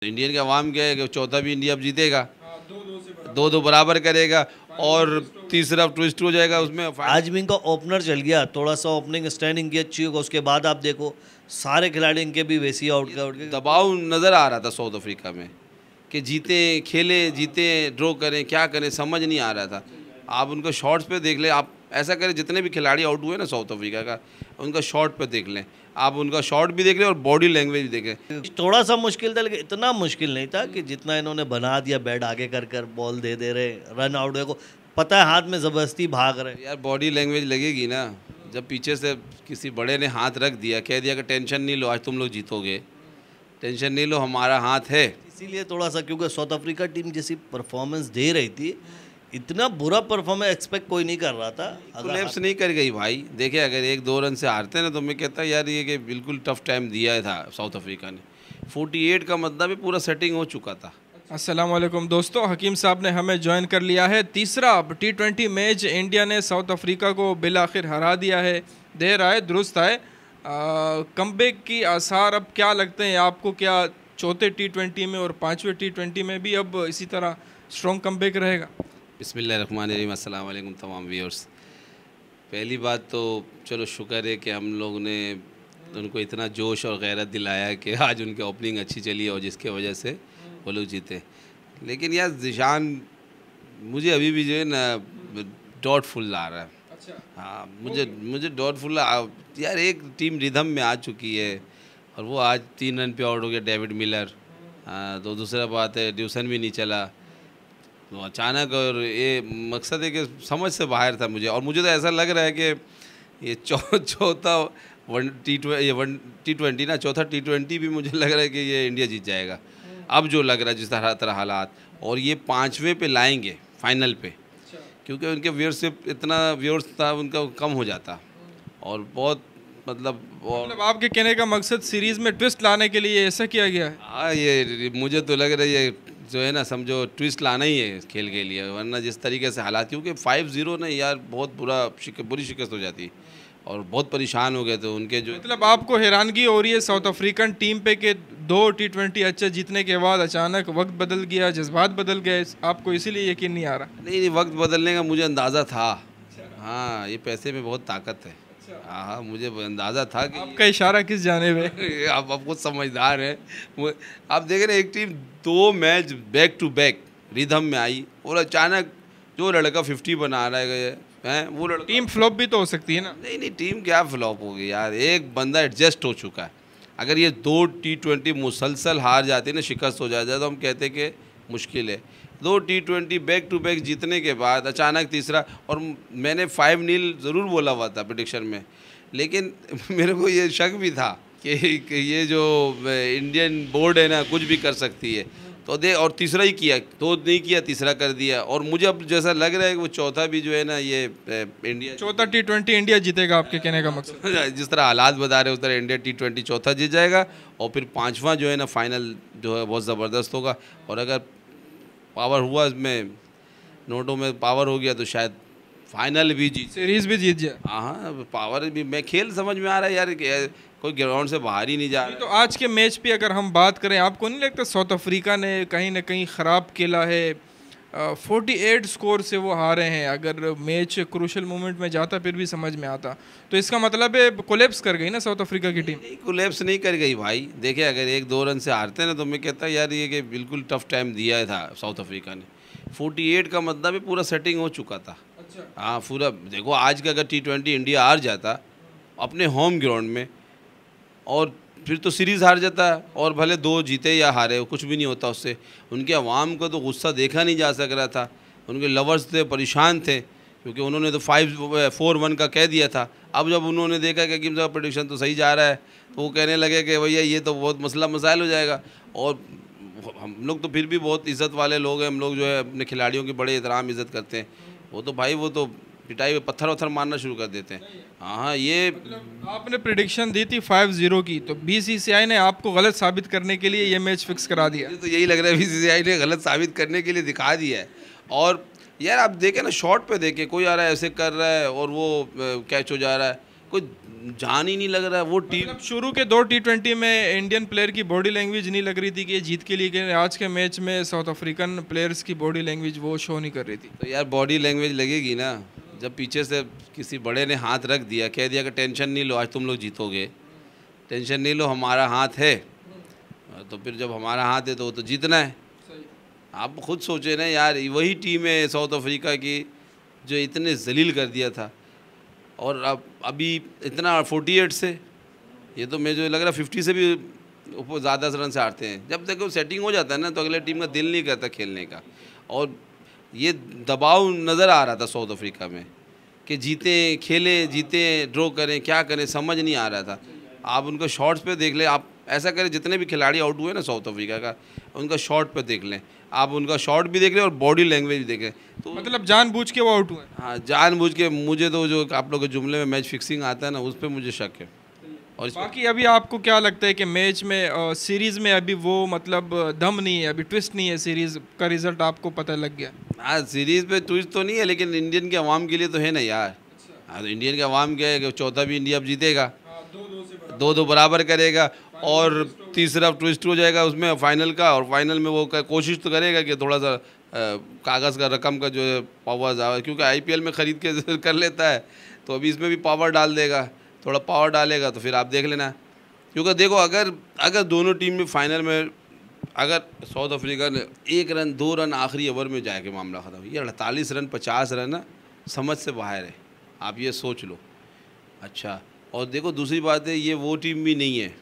तो इंडियन के अवाम क्या है कि चौथा भी इंडिया अब जीतेगा हाँ, दो दो, बराबर करेगा और तीसरा ट्विस्ट हो जाएगा उसमें आज भी इनका ओपनर चल गया थोड़ा सा ओपनिंग स्टैंडिंग की अच्छी होगा उसके बाद आप देखो सारे खिलाड़ी इनके भी वैसी आउट आउट दबाव नज़र आ रहा था साउथ अफ्रीका में कि जीते खेले जीते ड्रॉ करें क्या करें समझ नहीं आ रहा था आप उनको शॉर्ट्स पे देख लें आप ऐसा करें जितने भी खिलाड़ी आउट हुए ना साउथ अफ्रीका का उनका शॉर्ट पर देख लें आप उनका शॉट भी देख रहे और बॉडी लैंग्वेज भी देख रहे थोड़ा सा मुश्किल था लेकिन इतना मुश्किल नहीं था कि जितना इन्होंने बना दिया बैट आगे कर कर बॉल दे दे रहे रन आउट को पता है हाथ में ज़बरदस्ती भाग रहे यार बॉडी लैंग्वेज लगेगी ना जब पीछे से किसी बड़े ने हाथ रख दिया कह दिया कि टेंशन नहीं लो आज तुम लोग जीतोगे टेंशन नहीं लो हमारा हाथ है इसीलिए थोड़ा सा क्योंकि साउथ अफ्रीका टीम जैसी परफॉर्मेंस दे रही थी इतना बुरा परफॉर्मेंस एक्सपेक्ट कोई नहीं कर रहा था कोलैप्स नहीं कर गई भाई देखे अगर एक दो रन से हारते ना तो मैं कहता यार ये कि बिल्कुल टफ टाइम दिया था साउथ अफ्रीका ने 48 का मतलब भी पूरा सेटिंग हो चुका था अस्सलाम वालेकुम दोस्तों हकीम साहब ने हमें ज्वाइन कर लिया है तीसरा टी ट्वेंटी मैच इंडिया ने साउथ अफ्रीका को आखिर हरा दिया है देर आए दुरुस्त आए कमबैक की आसार अब क्या लगते हैं आपको क्या चौथे टी ट्वेंटी में और पाँचवें टी ट्वेंटी में भी अब इसी तरह स्ट्रॉन्ग कम रहेगा अल्लाम तमाम व्यूअर्स पहली बात तो चलो शुक्र है कि हम लोग ने उनको इतना जोश और गैरत दिलाया कि आज उनकी ओपनिंग अच्छी चली और जिसके वजह से वो लोग जीते लेकिन यार जिशान मुझे अभी भी जो है ना डॉट फुल आ रहा है अच्छा हाँ मुझे मुझे डॉटफुल यार एक टीम रिधम में आ चुकी है और वो आज तीन रन पे आउट हो गया डेविड मिलर आ, हाँ, तो दूसरा बात है ड्यूसन भी नहीं चला तो अचानक और ये मकसद है कि समझ से बाहर था मुझे और मुझे तो ऐसा लग रहा है कि ये चौथा वन टी ये वन टी ट्वेंटी ना चौथा टी ट्वेंटी भी मुझे लग रहा है कि ये इंडिया जीत जाएगा अब जो लग रहा है जिस तरह तरह हालात और ये पाँचवें पे लाएंगे फाइनल पे अच्छा। क्योंकि उनके व्यवरशिप इतना व्यवर्स था उनका कम हो जाता और बहुत मतलब मतलब आपके कहने का मकसद सीरीज़ में ट्विस्ट लाने के लिए ऐसा किया गया हाँ ये मुझे तो लग रहा है ये जो है ना समझो ट्विस्ट लाना ही है खेल के लिए वरना जिस तरीके से हालात क्योंकि फाइव ज़ीरो ना यार बहुत बुरा शिक, बुरी शिकस्त हो जाती और बहुत परेशान हो गए थे उनके जो मतलब आपको हैरानगी हो रही है साउथ अफ्रीकन टीम पे के दो टी ट्वेंटी अच्छे जीतने के बाद अचानक वक्त बदल गया जज्बात बदल गए आपको इसीलिए यकीन नहीं आ रहा नहीं नहीं वक्त बदलने का मुझे अंदाज़ा था हाँ ये पैसे में बहुत ताकत है हाँ हाँ मुझे अंदाज़ा था कि आपका इशारा किस जाने में आप आपको समझदार हैं आप देख रहे हैं एक टीम दो match back to back rhythm में आई और अचानक जो लड़का फिफ्टी बना रहा है हैं वो लड़का टीम फ्लॉप भी तो हो सकती है ना नहीं नहीं टीम क्या फ्लॉप होगी यार एक बंदा एडजस्ट हो चुका है अगर ये दो टी ट्वेंटी मुसलसल हार जाती ना शिकस्त हो जाता है तो हम कहते कि मुश्किल है दो T twenty back to back जीतने के बाद अचानक तीसरा और मैंने फाइव नील ज़रूर बोला हुआ था प्रडिक्शन में लेकिन मेरे को ये शक भी था कि, ये जो इंडियन बोर्ड है ना कुछ भी कर सकती है तो दे और तीसरा ही किया दो नहीं किया तीसरा कर दिया और मुझे अब जैसा लग रहा है कि वो चौथा भी जो है ना ये इंडिया चौथा टी ट्वेंटी इंडिया जीतेगा आपके कहने का मकसद जिस तरह हालात बता रहे उस तरह इंडिया टी ट्वेंटी चौथा जीत जाएगा और फिर पाँचवा जो है ना फाइनल जो है बहुत ज़बरदस्त होगा और अगर पावर हुआ इसमें नोटों में पावर हो गया तो शायद फाइनल भी जीत सीरीज भी जीत जाए हाँ पावर हाँ, भी मैं खेल समझ में आ रहा है यार कोई ग्राउंड से बाहर ही नहीं जा रहा तो आज के मैच पे अगर हम बात करें आपको नहीं लगता साउथ अफ्रीका ने कहीं ना कहीं ख़राब खेला है फोर्टी एट स्कोर से वो हारे हैं अगर मैच क्रूशल मोमेंट में जाता फिर भी समझ में आता तो इसका मतलब है कोलेप्स कर गई ना साउथ अफ्रीका की टीम नहीं कोलेप्स नहीं कर गई भाई देखिए अगर एक दो रन से हारते ना तो मैं कहता यार ये कि बिल्कुल टफ टाइम दिया था साउथ अफ्रीका ने 48 का मतलब भी पूरा सेटिंग हो चुका था हाँ पूरा देखो आज का अगर टी ट्वेंटी इंडिया हार जाता अपने होम ग्राउंड में और फिर तो सीरीज़ हार जाता है और भले दो जीते या हारे कुछ भी नहीं होता उससे उनके अवाम को तो गुस्सा देखा नहीं जा सक रहा था उनके लवर्स थे परेशान थे क्योंकि उन्होंने तो फाइव फोर वन का कह दिया था अब जब उन्होंने देखा कि किम साहब प्रोडिक्शन तो सही जा रहा है तो वो कहने लगे कि भैया ये तो बहुत मसला मसाइल हो जाएगा और हम लोग तो फिर भी बहुत इज़्ज़त वाले लोग हैं हम लोग जो है अपने खिलाड़ियों की बड़े एहतराम इज़्ज़त करते हैं वो तो भाई वो तो पिटाई में पत्थर वत्थर मारना शुरू कर देते हैं हाँ हाँ ये मतलब आपने प्रिडिक्शन दी थी फाइव जीरो की तो बीसीसीआई ने आपको गलत साबित करने के लिए ये मैच फिक्स करा दिया तो यही लग रहा है बीसीसीआई ने गलत साबित करने के लिए दिखा दिया है और यार आप देखें ना शॉट पे देखें कोई आ रहा है ऐसे कर रहा है और वो कैच हो जा रहा है कोई जान ही नहीं लग रहा है वो टीम मतलब शुरू के दो टी ट्वेंटी में इंडियन प्लेयर की बॉडी लैंग्वेज नहीं लग रही थी कि ये जीत के लिए कि आज के मैच में साउथ अफ्रीकन प्लेयर्स की बॉडी लैंग्वेज वो शो नहीं कर रही थी तो यार बॉडी लैंग्वेज लगेगी ना जब पीछे से किसी बड़े ने हाथ रख दिया कह दिया कि टेंशन नहीं लो आज तुम लोग जीतोगे टेंशन नहीं लो हमारा हाथ है तो फिर जब हमारा हाथ है तो वो तो जीतना है आप खुद सोचे ना यार वही टीम है साउथ अफ्रीका की जो इतने जलील कर दिया था और अब अभी इतना फोर्टी एट से ये तो जो लग रहा है फिफ्टी से भी ऊपर ज़्यादा रन से हारते हैं जब देखो सेटिंग हो जाता है ना तो अगले टीम का दिल नहीं करता खेलने का और ये दबाव नज़र आ रहा था साउथ अफ्रीका में कि जीते खेलें जीते ड्रॉ करें क्या करें समझ नहीं आ रहा था आप उनको शॉर्ट्स पे देख ले आप ऐसा करें जितने भी खिलाड़ी आउट हुए ना साउथ अफ्रीका का उनका शॉट पर देख लें आप उनका शॉट भी देख लें और बॉडी लैंग्वेज भी देखें तो मतलब जानबूझ के वो आउट हुए हाँ जानबूझ के मुझे तो जो आप लोग के जुमले में मैच फिक्सिंग आता है ना उस पर मुझे शक है और बाकी अभी आपको क्या लगता है कि मैच में आ, सीरीज़ में अभी वो मतलब दम नहीं है अभी ट्विस्ट नहीं है सीरीज़ का रिजल्ट आपको पता लग गया हाँ सीरीज़ पर ट्विस्ट तो नहीं है लेकिन इंडियन के अवाम के लिए तो है ना यार अच्छा। हाँ तो इंडियन के अवाम क्या है कि चौथा भी इंडिया अब जीतेगा दो दो, दो दो बराबर करेगा और तीसरा ट्विस्ट हो जाएगा उसमें फाइनल का और फाइनल में वो कोशिश तो करेगा कि थोड़ा सा कागज़ का रकम का जो है पावर ज़्यादा क्योंकि आईपीएल में ख़रीद के कर लेता है तो अभी इसमें भी पावर डाल देगा थोड़ा पावर डालेगा तो फिर आप देख लेना क्योंकि देखो अगर अगर दोनों टीम में फाइनल में अगर साउथ अफ्रीका ने एक रन दो रन आखिरी ओवर में जाके मामला ख़त्म ये अड़तालीस रन पचास रन समझ से बाहर है आप ये सोच लो अच्छा और देखो दूसरी बात है ये वो टीम भी नहीं है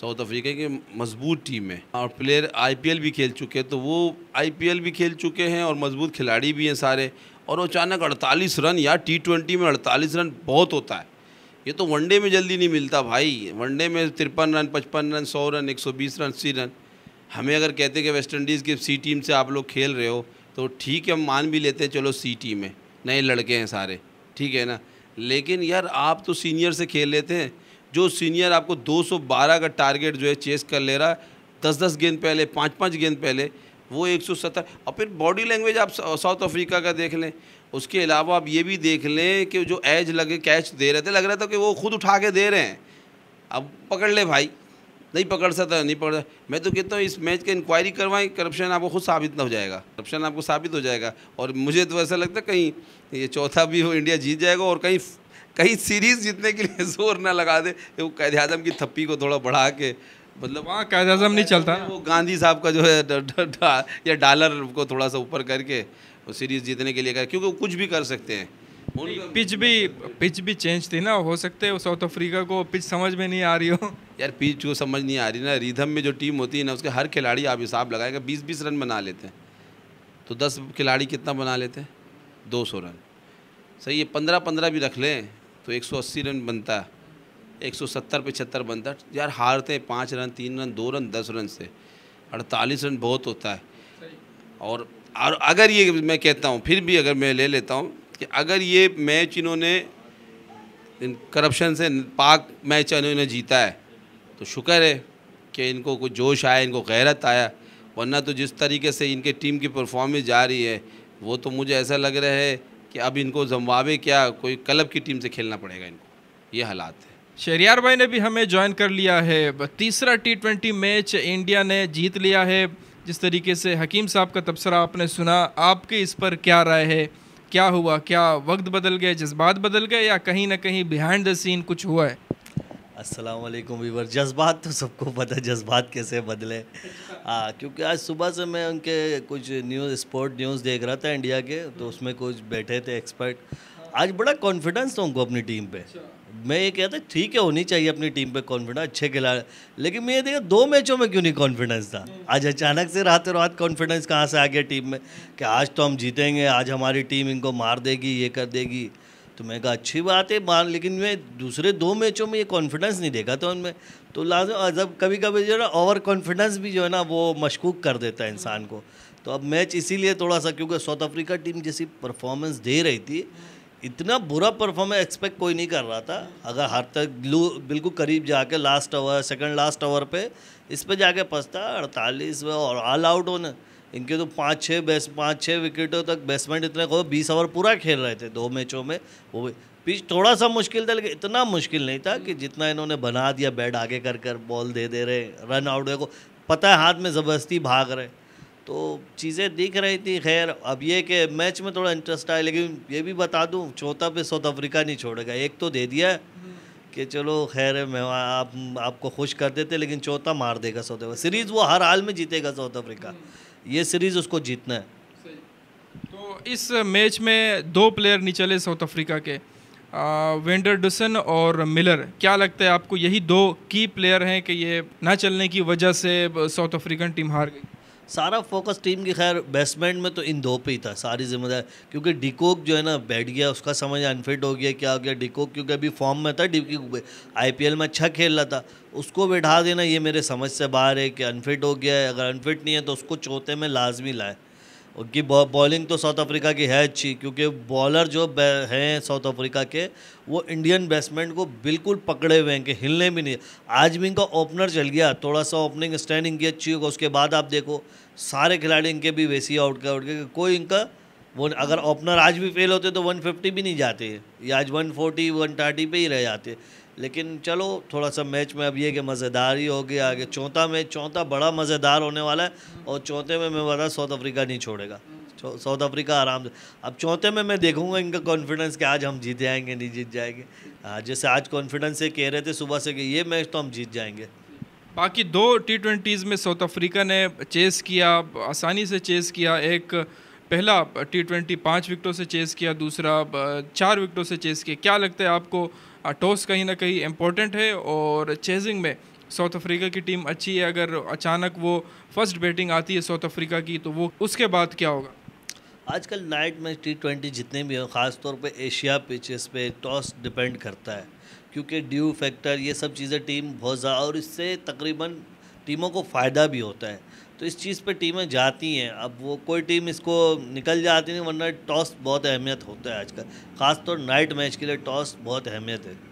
साउथ अफ्रीका की मजबूत टीम है और प्लेयर आईपीएल भी खेल चुके हैं तो वो आईपीएल भी खेल चुके हैं और मजबूत खिलाड़ी भी हैं सारे और अचानक अड़तालीस रन यार टी ट्वेंटी में अड़तालीस रन बहुत होता है ये तो वनडे में जल्दी नहीं मिलता भाई वनडे में तिरपन रन पचपन रन सौ रन एक सौ बीस रन अस्सी रन हमें अगर कहते कि वेस्ट इंडीज़ की सी टीम से आप लोग खेल रहे हो तो ठीक है हम मान भी लेते हैं चलो सी टीम है नए लड़के हैं सारे ठीक है ना लेकिन यार आप तो सीनियर से खेल लेते हैं जो सीनियर आपको 212 का टारगेट जो है चेस कर ले रहा है दस दस गेंद पहले पाँच पाँच गेंद पहले वो एक सौ सत्तर और फिर बॉडी लैंग्वेज आप साउथ अफ्रीका का देख लें उसके अलावा आप ये भी देख लें कि जो एज लगे कैच दे रहे थे लग रहा था कि वो खुद उठा के दे रहे हैं अब पकड़ ले भाई नहीं पकड़ सकता नहीं पकड़ मैं तो कहता हूँ इस मैच का इंक्वायरी करवाएं करप्शन आपको खुद साबित ना हो जाएगा करप्शन आपको साबित हो जाएगा और मुझे तो ऐसा लगता है कहीं ये चौथा भी हो इंडिया जीत जाएगा और कहीं कहीं सीरीज जीतने के लिए जोर ना लगा दे वो कैद आजम की थप्पी को थोड़ा बढ़ा के मतलब वहाँ कैद आजम नहीं चलता वो गांधी साहब का जो है दा, दा, दा, या डॉलर को थोड़ा सा ऊपर करके वो सीरीज जीतने के लिए कर क्योंकि वो कुछ भी कर सकते हैं पिच भी पिच भी चेंज थी ना हो सकते है साउथ अफ्रीका को पिच समझ में नहीं आ रही हो यार पिच को समझ नहीं आ रही ना रिधम में जो टीम होती है ना उसके हर खिलाड़ी आप हिसाब लगाएगा बीस बीस रन बना लेते हैं तो दस खिलाड़ी कितना बना लेते हैं दो सौ रन सही है पंद्रह पंद्रह भी रख लें तो 180 रन बनता है एक सत्तर पचहत्तर बनता है यार हारते हैं पाँच रन तीन रन दो रन दस रन से अड़तालीस रन बहुत होता है और और अगर ये मैं कहता हूँ फिर भी अगर मैं ले लेता हूँ कि अगर ये मैच इन्होंने करप्शन से पाक मैच इन्होंने जीता है तो शुक्र है कि इनको कुछ जोश आया इनको गैरत आया वरना तो जिस तरीके से इनके टीम की परफॉर्मेंस जा रही है वो तो मुझे ऐसा लग रहा है कि अब इनको जमवावे क्या कोई क्लब की टीम से खेलना पड़ेगा इनको ये हालात है शहरियार भाई ने भी हमें ज्वाइन कर लिया है तीसरा टी ट्वेंटी मैच इंडिया ने जीत लिया है जिस तरीके से हकीम साहब का तबसरा आपने सुना आपके इस पर क्या राय है क्या हुआ क्या वक्त बदल गए जज्बात बदल गए या कहीं ना कहीं बिहाइंड द सीन कुछ हुआ है असलकुम वीवर जज्बात तो सबको पता जज्बात कैसे बदले हाँ क्योंकि आज सुबह से मैं उनके कुछ न्यूज़ स्पोर्ट न्यूज़ देख रहा था इंडिया के तो उसमें कुछ बैठे थे एक्सपर्ट आज बड़ा कॉन्फिडेंस था उनको अपनी टीम पे मैं ये कहता ठीक है होनी चाहिए अपनी टीम पे कॉन्फिडेंस अच्छे खिलाड़ी लेकिन मैं ये देखा दो मैचों में क्यों नहीं कॉन्फिडेंस था आज अचानक से रातों रात कॉन्फिडेंस कहाँ से आ गया टीम में कि आज तो हम जीतेंगे आज हमारी टीम इनको मार देगी ये कर देगी तो मैं कहा अच्छी बात है मान लेकिन मैं दूसरे दो मैचों में ये कॉन्फिडेंस नहीं देखा था उनमें तो लाजम जब कभी कभी जो है ना ओवर कॉन्फिडेंस भी जो है ना वो मशकूक कर देता है इंसान को तो अब मैच इसीलिए थोड़ा सा क्योंकि साउथ अफ्रीका टीम जैसी परफॉर्मेंस दे रही थी इतना बुरा परफॉर्मेंस एक्सपेक्ट कोई नहीं कर रहा था अगर हर तक बिल्कुल करीब जाके last over second last over पे इस पे जाके पछता अड़तालीस और ऑल आउट होना इनके तो पाँच छः बेस पाँच छः विकेटों तक बैट्समैन इतने को बीस ओवर पूरा खेल रहे थे दो मैचों में वो पिच थोड़ा सा मुश्किल था लेकिन इतना मुश्किल नहीं था कि जितना इन्होंने बना दिया बैट आगे कर कर बॉल दे दे रहे रन आउट देखो पता है हाथ में ज़बरदस्ती भाग रहे तो चीज़ें दिख रही थी खैर अब ये कि मैच में थोड़ा इंटरेस्ट आया लेकिन ये भी बता दूँ चौथा पे साउथ अफ्रीका नहीं छोड़ेगा एक तो दे दिया कि चलो खैर है मैं आप आपको खुश कर देते लेकिन चौथा मार देगा साउथ अफ्रीका सीरीज़ वो हर हाल में जीतेगा साउथ अफ्रीका ये सीरीज़ उसको जीतना है तो इस मैच में दो प्लेयर निचले साउथ अफ्रीका के वेंडर डुसन और मिलर क्या लगता है आपको यही दो की प्लेयर हैं कि ये ना चलने की वजह से साउथ अफ्रीकन टीम हार गई सारा फोकस टीम की खैर बेसमेंट में तो इन दो पे ही था सारी जिम्मेदारी क्योंकि डिकोक जो है ना बैठ गया उसका समझ अनफिट हो गया क्या हो गया डिकोक क्योंकि अभी फॉर्म में था डिकी आईपीएल में अच्छा खेल रहा था उसको बैठा देना ये मेरे समझ से बाहर है कि अनफिट हो गया है अगर अनफिट नहीं है तो उसको चौथे में लाजमी लाए उनकी बॉलिंग तो साउथ अफ्रीका की है अच्छी क्योंकि बॉलर जो हैं साउथ अफ्रीका के वो इंडियन बैट्समैन को बिल्कुल पकड़े हुए हैं कि हिलने भी नहीं आज भी इनका ओपनर चल गया थोड़ा सा ओपनिंग स्टैंडिंग की अच्छी होगा उसके बाद आप देखो सारे खिलाड़ी इनके भी वैसी आउट कर आउट के कोई इनका वो अगर ओपनर आज भी फेल होते तो वन भी नहीं जाते ये आज वन फोर्टी पे ही रह जाते लेकिन चलो थोड़ा सा मैच में अब ये कि मज़ेदार ही हो गया आगे चौथा मैच चौथा बड़ा मज़ेदार होने वाला है और चौथे में मैं बता साउथ अफ्रीका नहीं छोड़ेगा साउथ अफ्रीका आराम से अब चौथे में मैं देखूंगा इनका कॉन्फिडेंस कि आज हम जीत जाएंगे नहीं जीत जाएंगे हाँ, जैसे आज कॉन्फिडेंस से कह रहे थे सुबह से कि ये मैच तो हम जीत जाएंगे बाकी दो टी ट्वेंटीज़ में साउथ अफ्रीका ने चेस किया आसानी से चेस किया एक पहला टी ट्वेंटी पाँच विकटों से चेस किया दूसरा चार विकटों से चेस किया क्या लगता है आपको टॉस कहीं ना कहीं इम्पोर्टेंट है और चेजिंग में साउथ अफ्रीका की टीम अच्छी है अगर अचानक वो फर्स्ट बैटिंग आती है साउथ अफ्रीका की तो वो उसके बाद क्या होगा आजकल नाइट मैच टी ट्वेंटी जितने भी हैं ख़ासतौर पे एशिया पिचेस पे टॉस डिपेंड करता है क्योंकि ड्यू फैक्टर ये सब चीज़ें टीम बहुत ज़्यादा और इससे तकरीबन टीमों को फ़ायदा भी होता है तो इस चीज़ पे टीमें जाती हैं अब वो कोई टीम इसको निकल जाती नहीं वरना टॉस बहुत अहमियत होता है आजकल ख़ासतौर नाइट मैच के लिए टॉस बहुत अहमियत है